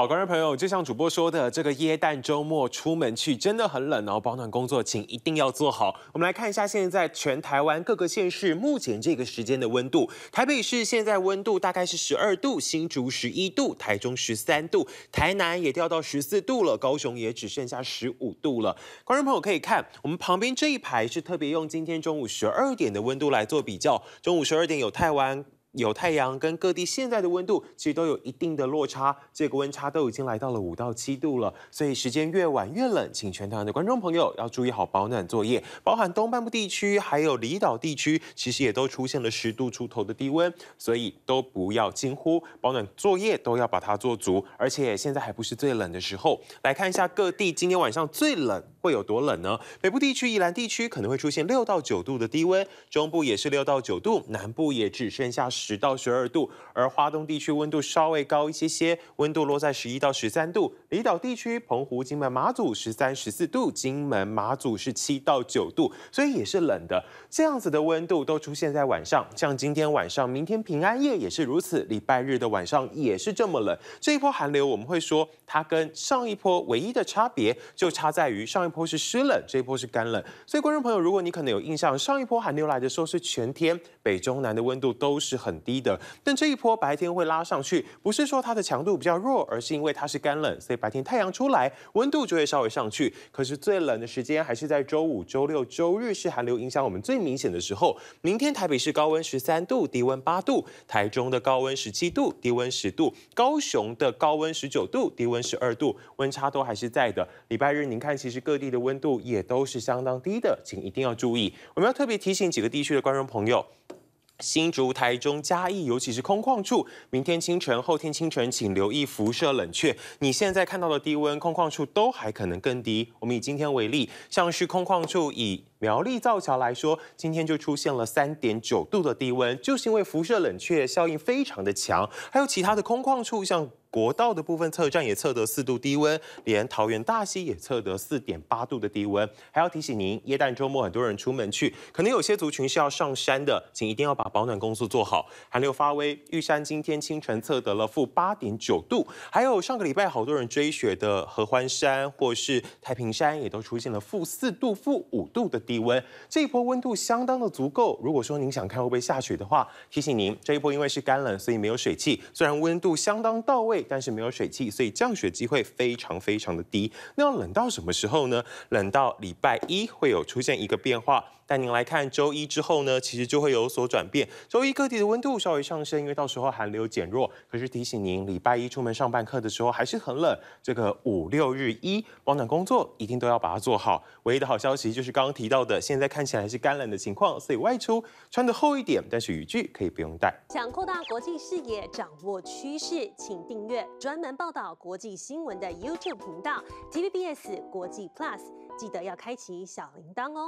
好，观众朋友，就像主播说的，这个耶诞周末出门去真的很冷，然保暖工作请一定要做好。我们来看一下现在全台湾各个县市目前这个时间的温度。台北市现在温度大概是十二度，新竹十一度，台中十三度，台南也掉到十四度了，高雄也只剩下十五度了。观众朋友可以看我们旁边这一排是特别用今天中午十二点的温度来做比较，中午十二点有台湾。有太阳跟各地现在的温度，其实都有一定的落差，这个温差都已经来到了五到七度了，所以时间越晚越冷，请全台的观众朋友要注意好保暖作业，包含东半部地区还有离岛地区，其实也都出现了十度出头的低温，所以都不要惊呼，保暖作业都要把它做足，而且现在还不是最冷的时候，来看一下各地今天晚上最冷会有多冷呢？北部地区、宜兰地区可能会出现六到九度的低温，中部也是六到九度，南部也只剩下。十到十二度，而华东地区温度稍微高一些些，温度落在十一到十三度。离岛地区，澎湖、金门、马祖十三十四度，金门、马祖是七到九度，所以也是冷的。这样子的温度都出现在晚上，像今天晚上、明天平安夜也是如此，礼拜日的晚上也是这么冷。这一波寒流，我们会说它跟上一波唯一的差别，就差在于上一波是湿冷，这一波是干冷。所以，观众朋友，如果你可能有印象，上一波寒流来的时候是全天北中南的温度都是很低的，但这一波白天会拉上去，不是说它的强度比较弱，而是因为它是干冷，所以。白天太阳出来，温度就会稍微上去。可是最冷的时间还是在周五、周六、周日，是寒流影响我们最明显的时候。明天台北市高温十三度，低温八度；台中的高温十七度，低温十度；高雄的高温十九度，低温十二度，温差都还是在的。礼拜日您看，其实各地的温度也都是相当低的，请一定要注意。我们要特别提醒几个地区的观众朋友。新竹、台中、嘉义，尤其是空旷处，明天清晨、后天清晨，请留意辐射冷却。你现在看到的低温，空旷处都还可能更低。我们以今天为例，像是空旷处以。苗栗造桥来说，今天就出现了三点九度的低温，就是因为辐射冷却效应非常的强。还有其他的空旷处，像国道的部分测站也测得四度低温，连桃园大溪也测得四点八度的低温。还要提醒您，耶诞周末很多人出门去，可能有些族群是要上山的，请一定要把保暖工作做好。寒流发威，玉山今天清晨测得了负八点九度，还有上个礼拜好多人追雪的合欢山或是太平山，也都出现了负四度、负五度的。低温这一波温度相当的足够。如果说您想看会不会下雪的话，提醒您这一波因为是干冷，所以没有水汽。虽然温度相当到位，但是没有水汽，所以降雪机会非常非常的低。那要冷到什么时候呢？冷到礼拜一会有出现一个变化。带您来看周一之后呢，其实就会有所转变。周一各地的温度稍微上升，因为到时候寒流减弱。可是提醒您，礼拜一出门上半课的时候还是很冷。这个五六日一保暖工作一定都要把它做好。唯一的好消息就是刚刚提到。现在看起来还是干冷的情况，所以外出穿的厚一点，但是雨具可以不用带。想扩大国际视野，掌握趋势，请订阅专门报道国际新闻的 YouTube 频道 t v b s 国际 Plus，记得要开启小铃铛哦。